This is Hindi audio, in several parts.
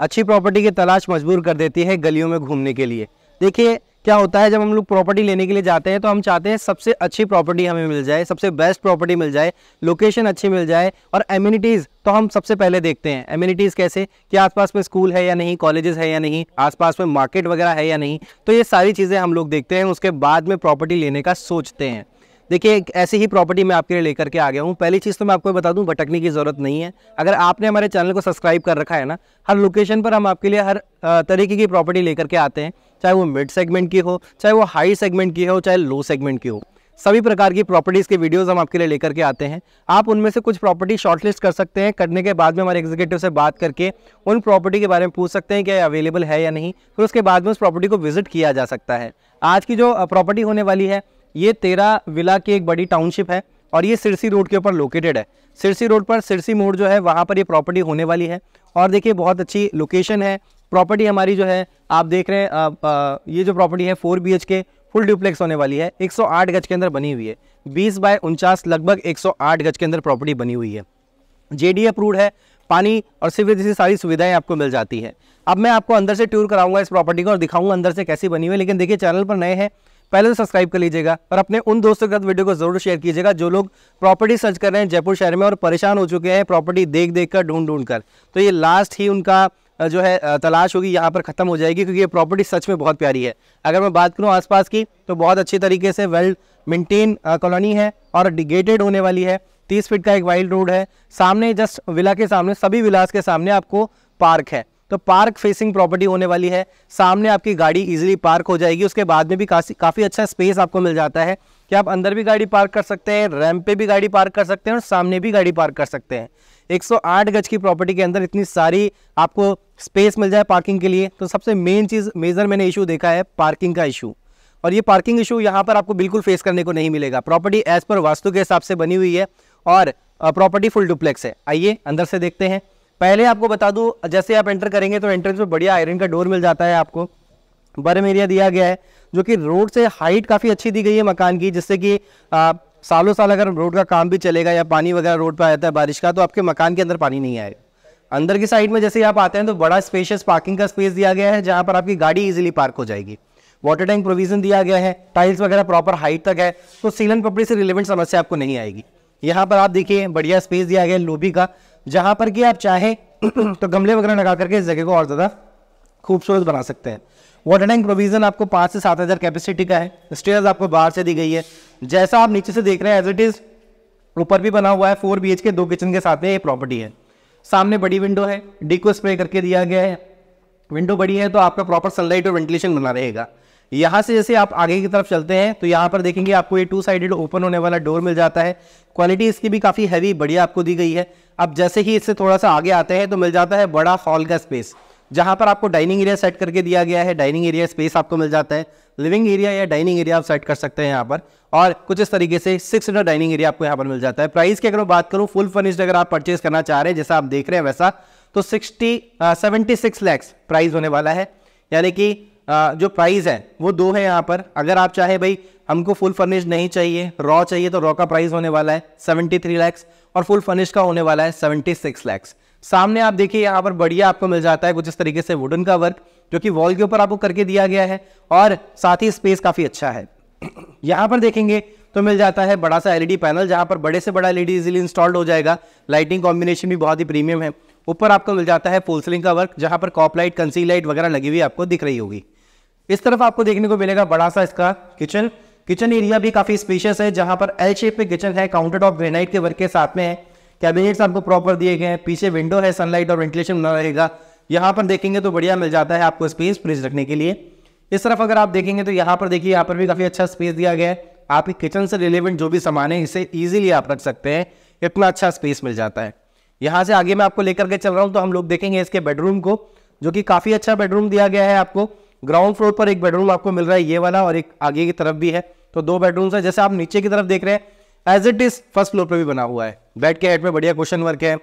अच्छी प्रॉपर्टी की तलाश मजबूर कर देती है गलियों में घूमने के लिए देखिए क्या होता है जब हम लोग प्रॉपर्टी लेने के लिए जाते हैं तो हम चाहते हैं सबसे अच्छी प्रॉपर्टी हमें मिल जाए सबसे बेस्ट प्रॉपर्टी मिल जाए लोकेशन अच्छी मिल जाए और एम्यूनिटीज़ तो हम सबसे पहले देखते हैं एम्यूनिटीज़ कैसे कि आसपास में स्कूल है या नहीं कॉलेजेस है या नहीं आसपास में मार्केट वगैरह है या नहीं तो ये सारी चीज़ें हम लोग देखते हैं उसके बाद में प्रॉपर्टी लेने का सोचते हैं देखिए एक ऐसी ही प्रॉपर्टी मैं आपके लिए लेकर के आ गया हूँ पहली चीज़ तो मैं आपको बता दूँ भटकने की ज़रूरत नहीं है अगर आपने हमारे चैनल को सब्सक्राइब कर रखा है ना हर लोकेशन पर हम आपके लिए हर तरीके की प्रॉपर्टी लेकर के आते हैं चाहे वो मिड सेगमेंट की हो चाहे वो हाई सेगमेंट की हो चाहे लो सेगमेंट की हो सभी प्रकार की प्रॉपर्टीज़ के वीडियोस हम आपके लिए लेकर के आते हैं आप उनमें से कुछ प्रॉपर्टी शॉर्टलिस्ट कर सकते हैं करने के बाद में हमारे एग्जीक्यूटिव से बात करके उन प्रॉपर्टी के बारे में पूछ सकते हैं कि अवेलेबल है या नहीं फिर उसके बाद में उस प्रॉपर्टी को विजिट किया जा सकता है आज की जो प्रॉपर्टी होने वाली है ये तेरा विला की एक बड़ी टाउनशिप है और ये सिरसी रोड के ऊपर लोकेटेड है सिरसी रोड पर सिरसी मोड़ जो है वहाँ पर ये प्रॉपर्टी होने वाली है और देखिए बहुत अच्छी लोकेशन है प्रॉपर्टी हमारी जो है आप देख रहे हैं आप, आ, ये जो प्रॉपर्टी है four B K full duplex होने वाली है 108 गज के अंदर बनी हुई है 20 बाय उनचास लगभग 108 गज के अंदर प्रॉपर्टी बनी हुई है जेडी अप्रूव है पानी और सिविल जैसी सारी सुविधाएं आपको मिल जाती है अब मैं आपको अंदर से टूर कराऊंगा इस प्रॉपर्टी को और दिखाऊंगा अंदर से कैसी बनी हुई है लेकिन देखिए चैनल पर नए हैं पहले तो सब्सक्राइब कर लीजिएगा और अपने उन दोस्तों के साथ वीडियो को जरूर शेयर कीजिएगा जो लोग प्रॉपर्टी सर्च कर रहे हैं जयपुर शहर में और परेशान हो चुके हैं प्रॉपर्टी देख देख कर ढूंढ ढूंढ कर तो ये लास्ट ही उनका जो है तलाश होगी यहाँ पर ख़त्म हो जाएगी क्योंकि ये प्रॉपर्टी सच में बहुत प्यारी है अगर मैं बात करूँ आसपास की तो बहुत अच्छी तरीके से वेल मेंटेन कॉलोनी है और डिगेटेड होने वाली है तीस फीट का एक वाइल्ड रोड है सामने जस्ट विला के सामने सभी विलास के सामने आपको पार्क है तो पार्क फेसिंग प्रॉपर्टी होने वाली है सामने आपकी गाड़ी इजीली पार्क हो जाएगी उसके बाद में भी काफी काफ़ी अच्छा स्पेस आपको मिल जाता है कि आप अंदर भी गाड़ी पार्क कर सकते हैं रैम्प पे भी गाड़ी पार्क कर सकते हैं और सामने भी गाड़ी पार्क कर सकते हैं 108 गज की प्रॉपर्टी के अंदर इतनी सारी आपको स्पेस मिल जाए पार्किंग के लिए तो सबसे मेन चीज़ मेजर मैंने इशू देखा है पार्किंग का इशू और ये पार्किंग इशू यहाँ पर आपको बिल्कुल फेस करने को नहीं मिलेगा प्रॉपर्टी एज पर वास्तु के हिसाब से बनी हुई है और प्रॉपर्टी फुल डुप्लेक्स है आइए अंदर से देखते हैं पहले आपको बता दूँ जैसे आप एंटर करेंगे तो एंट्रेंस में बढ़िया आयरन का डोर मिल जाता है आपको बर्म एरिया दिया गया है जो कि रोड से हाइट काफ़ी अच्छी दी गई है मकान की जिससे कि आप सालों साल अगर रोड का काम भी चलेगा या पानी वगैरह रोड पर आ जाता है बारिश का तो आपके मकान के अंदर पानी नहीं आएगा अंदर की साइड में जैसे आप आते हैं तो बड़ा स्पेशियस पार्किंग का स्पेस दिया गया है जहाँ पर आपकी गाड़ी ईजिली पार्क हो जाएगी वाटर टैंक प्रोविजन दिया गया है टाइल्स वगैरह प्रॉपर हाइट तक है तो सीलन पपड़ी से रिलेवेंट समस्या आपको नहीं आएगी यहाँ पर आप देखिए बढ़िया स्पेस दिया गया है लोबी का जहां पर कि आप चाहे तो गमले वगैरह लगा करके इस जगह को और ज़्यादा खूबसूरत बना सकते हैं वाटर टैंक प्रोविज़न आपको पांच से सात हज़ार कैपेसिटी का है स्टेयर आपको बाहर से दी गई है जैसा आप नीचे से देख रहे हैं एज इट इज़ ऊपर भी बना हुआ है फोर बी के दो किचन के साथ में ये प्रॉपर्टी है सामने बड़ी विंडो है डीको स्प्रे करके दिया गया है विंडो बड़ी है तो आपका प्रॉपर सनलाइट और वेंटिलेशन बना रहेगा यहां से जैसे आप आगे की तरफ चलते हैं तो यहाँ पर देखेंगे आपको ये टू साइडेड ओपन होने वाला डोर मिल जाता है क्वालिटी इसकी भी काफ़ी हैवी बढ़िया आपको दी गई है अब जैसे ही इससे थोड़ा सा आगे आते हैं तो मिल जाता है बड़ा हॉल का स्पेस जहां पर आपको डाइनिंग एरिया सेट करके दिया गया है डाइनिंग एरिया स्पेस आपको मिल जाता है लिविंग एरिया या डाइनिंग एरिया आप सेट कर सकते हैं यहाँ पर और कुछ इस तरीके से सिक्स सीटर डाइनिंग एरिया आपको यहाँ पर मिल जाता है प्राइस की अगर मैं बात करूँ फुल फर्निश्ड अगर आप परचेज करना चाह रहे हैं जैसा आप देख रहे हैं वैसा तो sixty seventy six lakhs price होने वाला है यानी कि जो प्राइस है वो दो है यहाँ पर अगर आप चाहे भाई हमको फुल फर्निश नहीं चाहिए रॉ चाहिए तो रॉ का प्राइस होने वाला है सेवेंटी थ्री लैक्स और फुल फर्निश का होने वाला है सेवेंटी सिक्स लैक्स सामने आप देखिए यहाँ पर बढ़िया आपको मिल जाता है कुछ इस तरीके से वुडन का वर्क जो कि वॉल के ऊपर आपको करके दिया गया है और साथ ही स्पेस काफ़ी अच्छा है यहाँ पर देखेंगे तो मिल जाता है बड़ा सा एलईडी पैनल e जहाँ पर बड़े से बड़ा एलईडी इजीली इंस्टॉल्ड हो जाएगा लाइटिंग कॉम्बिनेशन भी बहुत ही प्रीमियम है ऊपर आपको मिल जाता है पोलसलिंग का वर्क जहाँ पर कॉप लाइट कंसी लाइट वगैरह लगी हुई आपको दिख रही होगी इस तरफ आपको देखने को मिलेगा बड़ा सा इसका किचन किचन एरिया भी काफी स्पेशियस है जहां पर एल शेप में किचन है काउंटर टॉप ग्रेनाइट के वर्क के साथ में है कैबिनेट्स आपको प्रॉपर दिए गए हैं पीछे विंडो है सनलाइट और वेंटिलेशन बना रहेगा यहाँ पर देखेंगे तो बढ़िया मिल जाता है आपको स्पेस फ्रिज रखने के लिए इस तरफ अगर आप देखेंगे तो यहाँ पर देखिए यहाँ पर भी काफ़ी अच्छा स्पेस दिया गया है आपके किचन से रिलेवेंट जो भी सामान है इसे ईजिली आप रख सकते हैं इतना अच्छा स्पेस मिल जाता है यहाँ से आगे मैं आपको लेकर के चल रहा हूँ तो हम लोग देखेंगे इसके बेडरूम को जो कि काफ़ी अच्छा बेडरूम दिया गया है आपको ग्राउंड फ्लोर पर एक बेडरूम आपको मिल रहा है ये वाला और एक आगे की तरफ भी है तो दो बेडरूम्स है जैसे आप नीचे की तरफ देख रहे हैं as it is first floor पर भी बना हुआ है बेड के हेड में बढ़िया क्वेश्चन वर्क है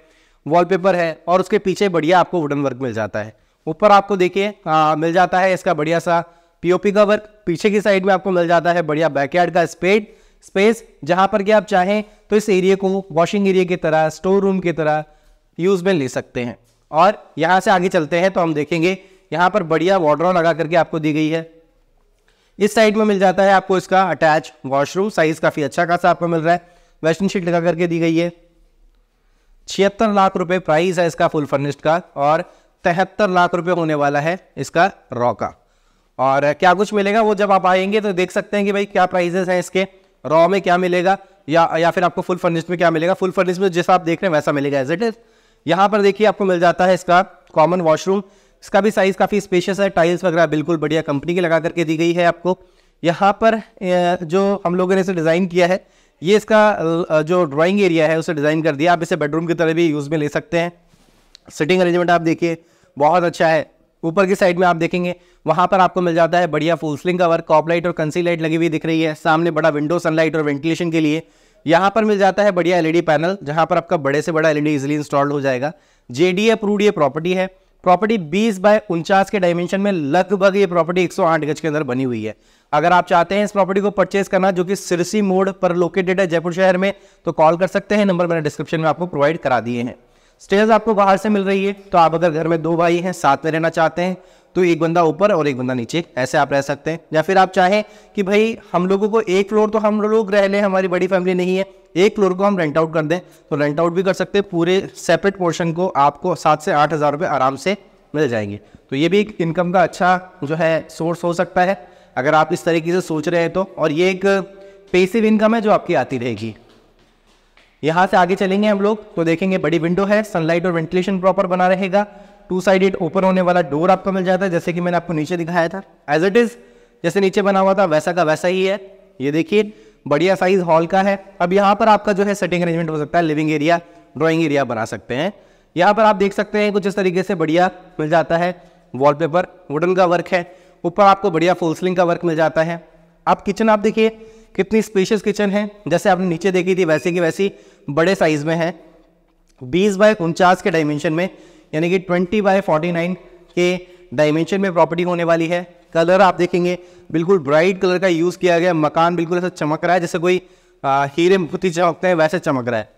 वॉलपेपर है और उसके पीछे बढ़िया आपको वुडन वर्क मिल जाता है ऊपर आपको देखिए मिल जाता है इसका बढ़िया सा पीओपी का वर्क पीछे की साइड में आपको मिल जाता है बढ़िया बैकयार्ड का स्पेड स्पेस जहां पर कि आप चाहें तो इस एरिया को वॉशिंग एरिया की तरह स्टोर रूम की तरह यूज में ले सकते हैं और यहाँ से आगे चलते हैं तो हम देखेंगे यहाँ पर बढ़िया वॉड्रॉ लगा करके आपको दी गई है इस साइड में मिल जाता है आपको इसका अटैच वॉशरूम साइज काफ़ी अच्छा खासा आपको मिल रहा है वेस्टर्न शीट लगा करके दी गई है छिहत्तर लाख रुपए प्राइस है इसका फुल फर्निश्ड का और तिहत्तर लाख रुपए होने वाला है इसका रॉ का और क्या कुछ मिलेगा वो जब आप आएंगे तो देख सकते हैं कि भाई क्या प्राइजेस हैं इसके रॉ में क्या मिलेगा या या फिर आपको फुल फर्निश्ड में क्या मिलेगा फुल फर्निश्ड में जैसा आप देख रहे हैं वैसा मिलेगा एज इट इज़ यहाँ पर देखिए आपको मिल जाता है इसका कॉमन वॉशरूम इसका भी साइज़ काफ़ी स्पेशियस है टाइल्स वगैरह बिल्कुल बढ़िया कंपनी की लगा करके दी गई है आपको यहाँ पर जो हम लोगों ने इसे डिज़ाइन किया है ये इसका जो ड्राइंग एरिया है उसे डिज़ाइन कर दिया आप इसे बेडरूम की तरह भी यूज़ में ले सकते हैं सिटिंग अरेंजमेंट आप देखिए बहुत अच्छा है ऊपर की साइड में आप देखेंगे वहाँ पर आपको मिल जाता है बढ़िया full ceiling cover cob light और कंसी लाइट लगी हुई दिख रही है सामने बड़ा विंडो सनलाइट और वेंटिलेशन के लिए यहाँ पर मिल जाता है बढ़िया एलईडी पैनल जहाँ पर आपका बड़े से बड़ा एलईडी इजिली इंस्टॉल्ड हो जाएगा जेडीए अप्रूव्ड ये प्रॉपर्टी है प्रॉपर्टी 20 बाय उनचास के डायमेंशन में लगभग ये प्रॉपर्टी 108 गज के अंदर बनी हुई है अगर आप चाहते हैं इस प्रॉपर्टी को परचेज करना जो कि सिरसी मोड पर लोकेटेड है जयपुर शहर में तो कॉल कर सकते हैं नंबर मैंने डिस्क्रिप्शन में आपको प्रोवाइड करा दिए हैं स्टेज आपको बाहर से मिल रही है तो आप अगर घर में दो भाई हैं साथ में रहना चाहते हैं तो एक बंदा ऊपर और एक बंदा नीचे ऐसे आप रह सकते हैं या फिर आप चाहें कि भाई हम लोगों को एक फ्लोर तो हम लोग रह लें हमारी बड़ी फैमिली नहीं है एक फ्लोर को हम रेंट आउट कर दें तो रेंट आउट भी कर सकते हैं पूरे सेपरेट पोर्शन को आपको सात से आठ हज़ार रुपये आराम से मिल जाएंगे तो ये भी एक इनकम का अच्छा जो है सोर्स हो सकता है अगर आप इस तरीके से सोच रहे हैं तो और ये एक पेसिव इनकम है जो आपकी आती रहेगी यहाँ से आगे चलेंगे हम लोग तो देखेंगे बड़ी विंडो है सनलाइट और वेंटिलेशन प्रॉपर बना रहेगा टू साइडेड ओपन होने वाला डोर आपको मिल जाता है जैसे कि मैंने आपको नीचे दिखाया था एज इट इज़ जैसे नीचे बना हुआ था वैसा का वैसा ही है ये देखिए बढ़िया साइज हॉल का है अब यहाँ पर आपका जो है सेटिंग अरेंजमेंट हो सकता है लिविंग एरिया ड्रॉइंग एरिया बना सकते हैं यहाँ पर आप देख सकते हैं कुछ इस तरीके से बढ़िया मिल जाता है वॉलपेपर वुडन का वर्क है ऊपर आपको बढ़िया फोल्सलिंग का वर्क मिल जाता है आप किचन आप देखिए कितनी स्पेशियस किचन है जैसे आपने नीचे देखी थी वैसे की वैसी बड़े साइज में है बीस बाय उनचास के डायमेंशन में यानी कि 20 बाय 49 के डायमेंशन में प्रॉपर्टी होने वाली है कलर आप देखेंगे बिल्कुल ब्राइट कलर का यूज़ किया गया मकान बिल्कुल ऐसा चमक रहा है जैसे कोई हीरे मुफ्ती चमकते हैं वैसे चमक रहा है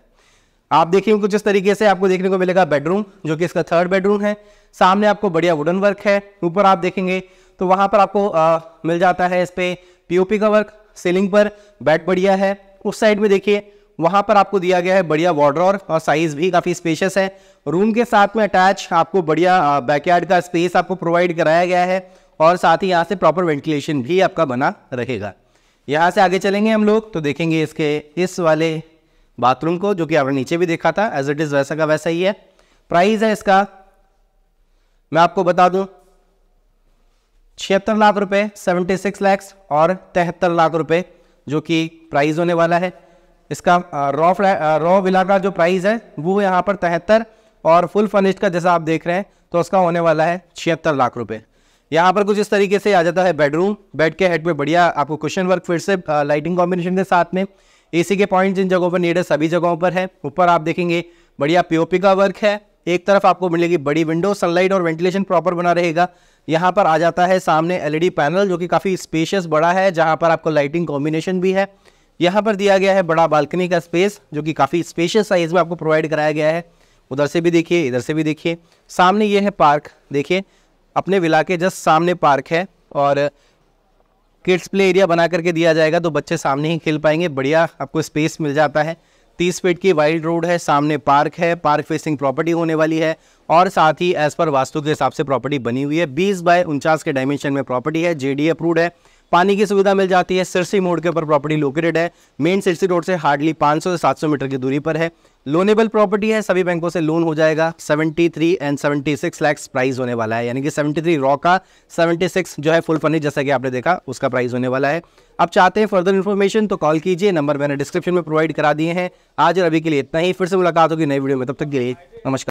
आप देखेंगे कुछ इस तरीके से आपको देखने को मिलेगा बेडरूम जो कि इसका थर्ड बेडरूम है सामने आपको बढ़िया वुडन वर्क है ऊपर आप देखेंगे तो वहाँ पर आपको आ, मिल जाता है इस पर पी का वर्क सीलिंग पर बेड बढ़िया है उस साइड में देखिए वहां पर आपको दिया गया है बढ़िया वॉड्रॉर और साइज भी काफी स्पेशियस है रूम के साथ में अटैच आपको बढ़िया बैकयार्ड का स्पेस आपको प्रोवाइड कराया गया है और साथ ही यहाँ से प्रॉपर वेंटिलेशन भी आपका बना रहेगा यहाँ से आगे चलेंगे हम लोग तो देखेंगे इसके इस वाले बाथरूम को जो कि आपने नीचे भी देखा था एज इट इज़ वैसा का वैसा ही है प्राइस है इसका मैं आपको बता दूँ छिहत्तर लाख रुपए सेवेंटी सिक्स लैक्स और तिहत्तर लाख रुपए जो कि प्राइस होने वाला है इसका रॉ रॉ विला का जो प्राइस है वो यहाँ पर तिहत्तर और फुल फर्निश्ड का जैसा आप देख रहे हैं तो उसका होने वाला है छिहत्तर लाख रुपये यहाँ पर कुछ इस तरीके से आ जाता है बेडरूम बेड के हेड पे बढ़िया आपको क्वेश्चन वर्क फिर से लाइटिंग कॉम्बिनेशन के साथ में एसी के पॉइंट जिन जगहों पर नीड है सभी जगहों पर है ऊपर आप देखेंगे बढ़िया पीओपी का वर्क है एक तरफ आपको मिलेगी बड़ी विंडो सनलाइट और वेंटिलेशन प्रॉपर बना रहेगा यहाँ पर आ जाता है सामने एलईडी पैनल e जो कि काफ़ी स्पेशियस बड़ा है जहाँ पर आपको लाइटिंग कॉम्बिनेशन भी है यहाँ पर दिया गया है बड़ा बालकनी का स्पेस जो कि काफ़ी स्पेशियस साइज में आपको प्रोवाइड कराया गया है उधर से भी देखिए इधर से भी देखिए सामने ये है पार्क देखिए अपने विला के जस्ट सामने पार्क है और किड्स प्ले एरिया बना करके दिया जाएगा तो बच्चे सामने ही खेल पाएंगे बढ़िया आपको स्पेस मिल जाता है तीस फीट की वाइल्ड रोड है सामने पार्क है पार्क फेसिंग प्रॉपर्टी होने वाली है और साथ ही एज पर वास्तु के हिसाब से प्रॉपर्टी बनी हुई है बीस बाय उनचास के डायमेंशन में प्रॉपर्टी है जे अप्रूव्ड है पानी की सुविधा मिल जाती है सिरसी मोड़ के ऊपर प्रॉपर्टी लोकेटेड है मेन सिरसी रोड से हार्डली 500 से 700 मीटर की दूरी पर है लोनेबल प्रॉपर्टी है सभी बैंकों से लोन हो जाएगा 73 एंड 76 लैक्स प्राइस होने वाला है यानी कि 73 रॉ का 76 जो है फुल फर्निश जैसा कि आपने देखा उसका प्राइस होने वाला है आप चाहते हैं फर्दर इन्फॉर्मेशन तो कॉल कीजिए नंबर मैंने डिस्क्रिप्शन में प्रोवाइड करा दिए हैं आज और अभी के लिए इतना ही फिर से मुलाकात होगी नई वीडियो में तब तक के लिए नमस्कार